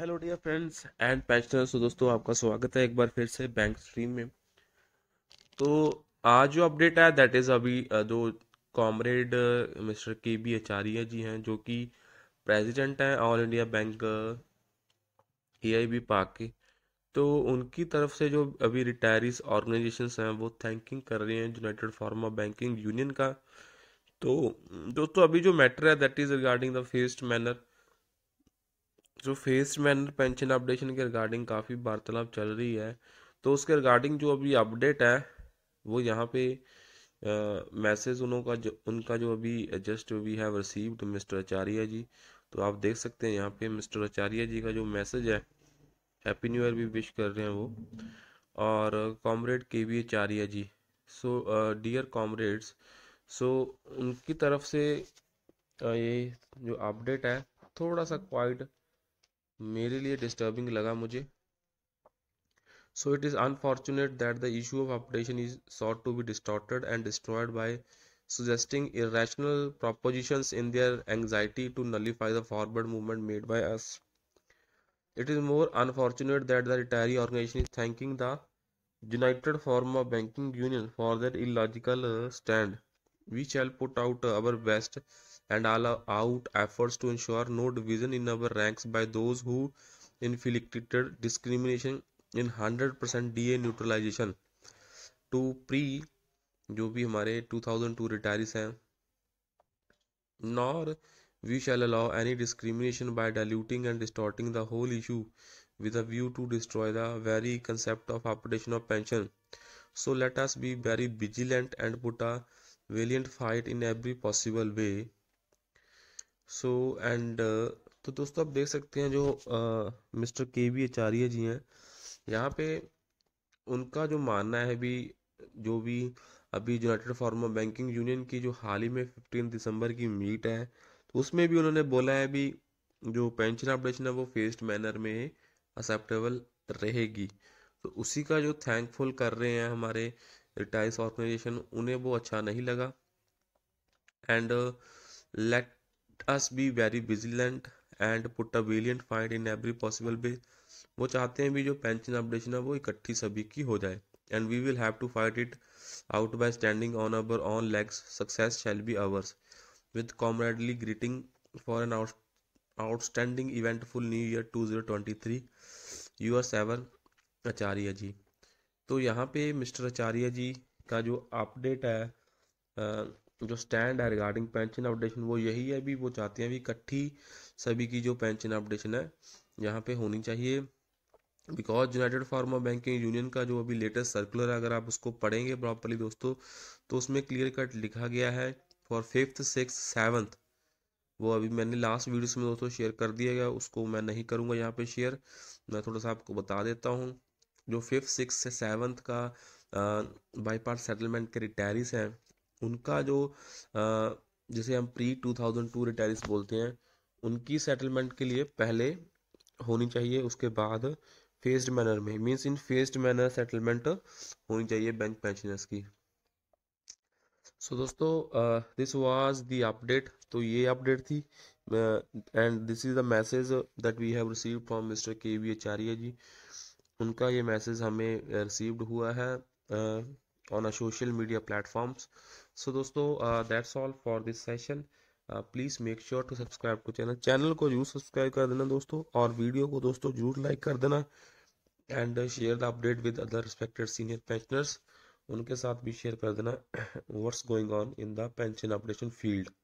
Hello dear friends and pensioners तो दोस्तों आपका स्वागत है एक बार फिर से बैंक स्ट्रीम में तो आज जो अपडेट आया दैट इज़ अभी जो comrade mister K B Acharya ji हैं जो कि प्रेसिडेंट हैं all India bank A I B पाक के तो उनकी तरफ से जो अभी रिटायरीज ऑर्गेनाइजेशन हैं वो थैंकिंग कर रहे हैं यूनाइटेड ऑफ बैंकिंग यूनियन का तो दोस्तों अभी जो मैटर है that is regarding the phased manner जो फेस मैनर पेंशन अपडेशन के रिगार्डिंग काफ़ी वार्तालाप चल रही है तो उसके रिगार्डिंग जो अभी अपडेट है वो यहाँ पे मैसेज उनका जो उनका जो अभी just we have received mister Acharya ji तो आप देख सकते हैं यहाँ पे मिस्टर आचार्य जी का जो मैसेज है हैप्पी न्यू ईयर भी विश कर रहे हैं वो और comrade K V Acharya ji so dear comrades so उनकी तरफ से uh, ये जो अपडेट है थोड़ा सा क्वाइट मेरे लिए डिस्टर्बिंग लगा मुझे so it is unfortunate that the issue of updation is sought to be distorted and destroyed suggesting irrational propositions in their anxiety to nullify the forward movement made by us. It is more unfortunate that the retiree organization is thanking the United Forum of Banking Union for their illogical uh, stand. We shall put out our best and all out efforts to ensure no division in our ranks by those who inflicted discrimination in 100% DA neutralization To pre, जो भी हमारे 2002 retirees हैं we shall allow any discrimination by diluting and distorting the whole issue with a view to destroy the very concept of operation of pension. So let us be very vigilant and put a valiant fight in every possible way so and uh, तो दोस्तों आप देख सकते हैं जो uh, mister K V Acharya ji हैं यहाँ पे उनका जो मानना है भी जो भी अभी यूनाइटेड ऑफ बैंकिंग यूनियन की जो हाल ही में फिफ्टीन दिसंबर की मीट है तो उसमें भी उन्होंने बोला है भी जो पेंशन अपडेशन है वो फेस्ड मैनर में एक्सेप्टेबल रहेगी तो उसी का जो थैंकफुल कर रहे हैं हमारे रिटायर्स ऑर्गेनाइजेशन उन्हें वो अच्छा नहीं लगा and let uh, us be very vigilant and put a valiant fight in every possible way वो चाहते हैं भी जो पेंशन अपडेशन है वो इकट्ठी सभी की हो जाए and we will have to fight it out by standing on our own legs success shall be ours with comradely greeting for an outstanding eventful new year two zero twenty three you are seven Acharya ji तो यहाँ पे mister Acharya जी का जो update है तो जो stand है regarding pension updation वो यही है भी वो चाहते हैं भी इकट्ठी सभी की जो पेंशन अपडेशन है यहाँ पे होनी चाहिए because united forum banking union का जो अभी लेटेस्ट सर्कुलर है अगर आप उसको पढ़ेंगे प्रॉपरली दोस्तों तो उसमें क्लियर कट लिखा गया है फॉर फिफ्थ सिक्स सेवन्थ वो अभी मैंने लास्ट वीडियोस में दोस्तों शेयर कर दिया गया उसको मैं नहीं करूँगा यहाँ पे शेयर मैं थोड़ा सा आपको बता देता हूँ जो फिफ्थ सिक्स से सेवन्थ का बाई पार्ट सेटलमेंट के रिटायरीज हैं उनका जो जिसे हम प्री 2002 थाउजेंड टू रिटायरिस बोलते हैं उनकी सेटलमेंट के लिए पहले होनी चाहिए उसके बाद फेस्ड मैनर में means in phased manner settlement होनी चाहिए बैंक पेंशनर्स की सो so, दोस्तों दिस वाज द अपडेट तो ये अपडेट थी and this is the message that we have receive from mister K V Acharya ji उनका ये मैसेज हमें रिसीव्ड हुआ है on a social media platforms so दोस्तों that's all for this session please make sure to subscribe to channel channel को जरूर subscribe कर देना दोस्तों और वीडियो को दोस्तों जरूर लाइक कर देना and share the update with other respected senior pensioners उनके साथ भी शेयर कर देना what's going on in the pension updation field